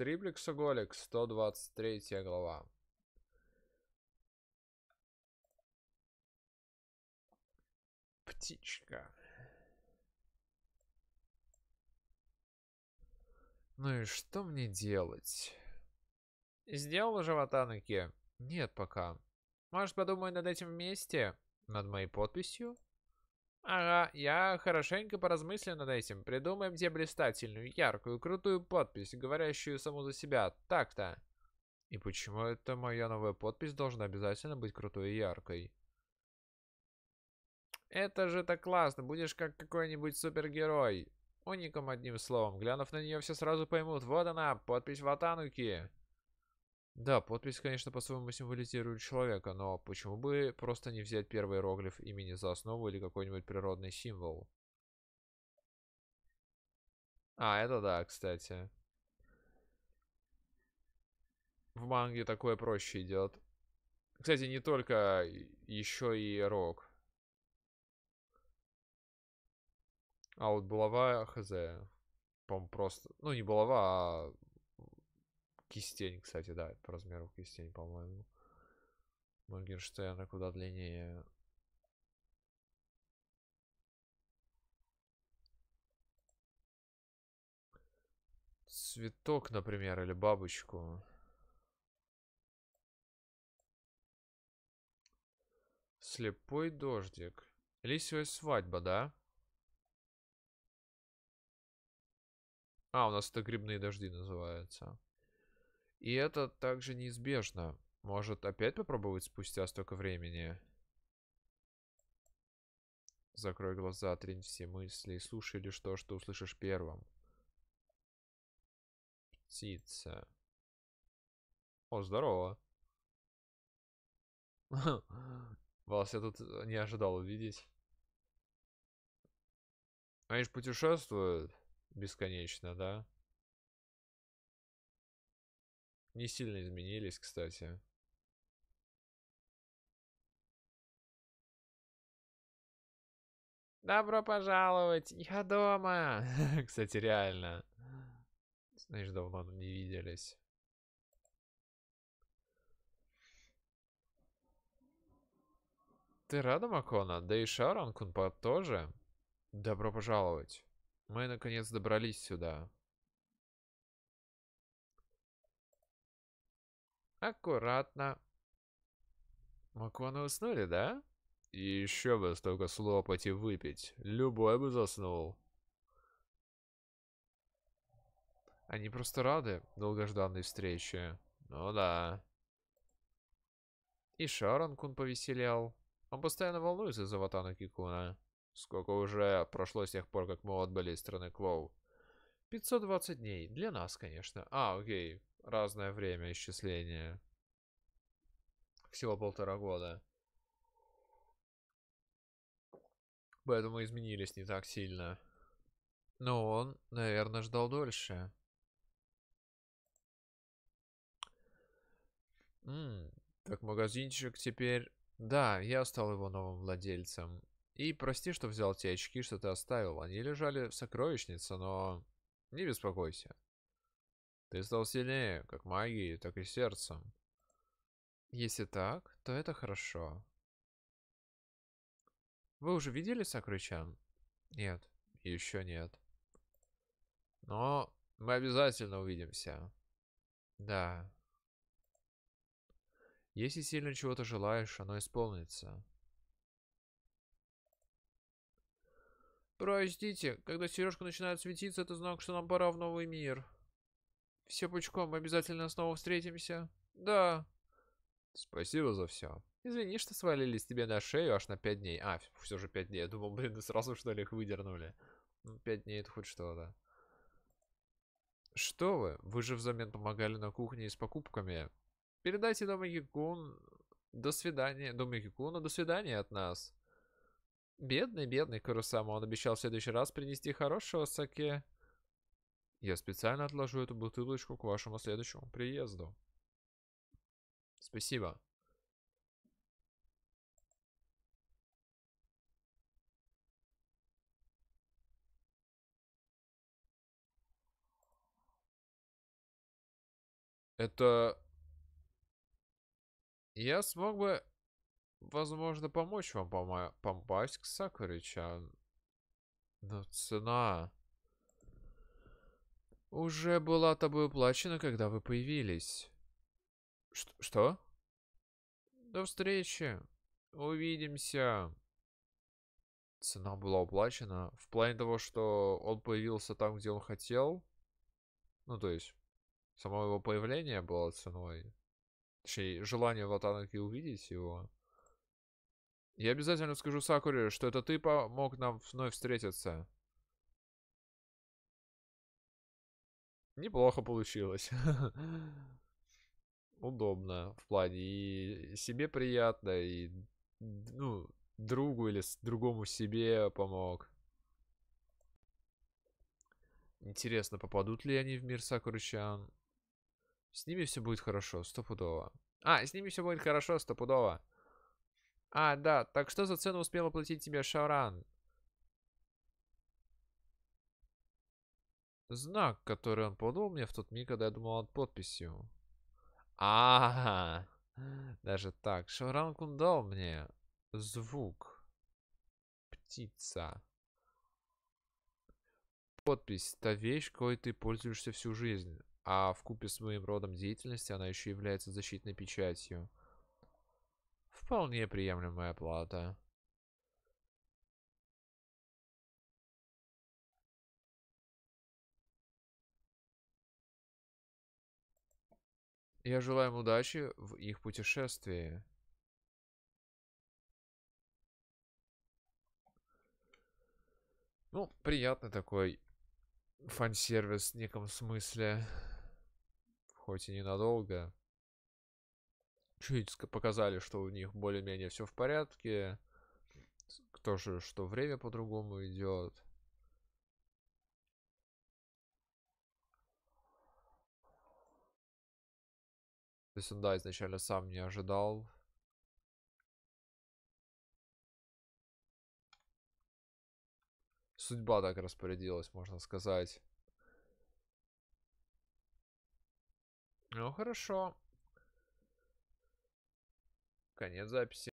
Триплексоголик, 123 глава. Птичка. Ну и что мне делать? Сделал живота на Нет пока. Можешь подумать над этим вместе? Над моей подписью? Ага, я хорошенько поразмыслил над этим. Придумаем тебе блистательную, яркую, крутую подпись, говорящую саму за себя. Так-то. И почему это моя новая подпись должна обязательно быть крутой и яркой? Это же так классно, будешь как какой-нибудь супергерой. Уникум одним словом. Глянув на нее, все сразу поймут. Вот она, подпись Ватануки. Да, подпись, конечно, по-своему символизирует человека, но почему бы просто не взять первый иероглиф имени за основу или какой-нибудь природный символ? А, это да, кстати. В манге такое проще идет. Кстати, не только, еще и рок. А вот булава хз. По-моему, просто... Ну, не булава, а Кистень, кстати, да, по размеру кистень, по-моему. Моргенштерна куда длиннее. Цветок, например, или бабочку. Слепой дождик. Лисевая свадьба, да? А, у нас это грибные дожди называются. И это также неизбежно. Может, опять попробовать спустя столько времени? Закрой глаза, отринь все мысли и слушай лишь то, что услышишь первым. Птица. О, здорово. Вас я тут э, не ожидал увидеть. Они же путешествуют бесконечно, да? Не сильно изменились, кстати. Добро пожаловать! Я дома! Кстати, реально. Знаешь, давно не виделись. Ты рада, Макона? Да и Шарон Кунпа тоже. Добро пожаловать. Мы наконец добрались сюда. Аккуратно. Маконы уснули, да? еще бы столько слопать и выпить. Любой бы заснул. Они просто рады долгожданной встрече. Ну да. И Шарон Кун повеселел. Он постоянно волнуется за Ватана Кикуна. Сколько уже прошло с тех пор, как мы отбыли из страны Клоу? 520 дней. Для нас, конечно. А, окей разное время исчисления. Всего полтора года. Поэтому изменились не так сильно. Но он, наверное, ждал дольше. М так магазинчик теперь... Да, я стал его новым владельцем. И прости, что взял те очки, что ты оставил. Они лежали в сокровищнице, но... Не беспокойся. Ты стал сильнее, как магией, так и сердцем. Если так, то это хорошо. Вы уже видели сокрычан? Нет, еще нет. Но мы обязательно увидимся. Да. Если сильно чего-то желаешь, оно исполнится. Простите, когда сережка начинает светиться, это знак, что нам пора в новый мир. Все пучком, мы обязательно снова встретимся. Да. Спасибо за все. Извини, что свалились тебе на шею аж на пять дней. А, все же пять дней. Я думал, блин, сразу что ли их выдернули. Ну, пять дней это хоть что-то. Что вы? Вы же взамен помогали на кухне с покупками. Передайте Домаги Кун до свидания. Домаги Куна до свидания от нас. Бедный, бедный Курусама. Он обещал в следующий раз принести хорошего саке. Я специально отложу эту бутылочку к вашему следующему приезду. Спасибо. Это... Я смог бы, возможно, помочь вам пома... попасть к Сакуричан. Но цена уже была тобой уплачена, когда вы появились. Ш что? До встречи. Увидимся. Цена была уплачена в плане того, что он появился там, где он хотел. Ну, то есть, само его появление было ценой. Точнее, желание Ватанаки увидеть его. Я обязательно скажу Сакуре, что это ты помог нам вновь встретиться. Неплохо получилось. Удобно в плане и себе приятно, и ну, другу или другому себе помог. Интересно, попадут ли они в мир Сакурычан? С ними все будет хорошо, стопудово. А, с ними все будет хорошо, стопудово. А, да, так что за цену успел оплатить тебе Шаран? Знак, который он подал мне в тот миг, когда я думал над подписью. А, -а, -а. даже так. он дал мне звук. Птица. Подпись. Та вещь, которой ты пользуешься всю жизнь. А в купе с моим родом деятельности она еще является защитной печатью. Вполне приемлемая плата. Я желаю им удачи в их путешествии. Ну, приятный такой фан-сервис в неком смысле. Хоть и ненадолго. Чуть показали, что у них более-менее все в порядке. Тоже, что время по-другому идет. То есть он, да, изначально сам не ожидал. Судьба так распорядилась, можно сказать. Ну, хорошо. Конец записи.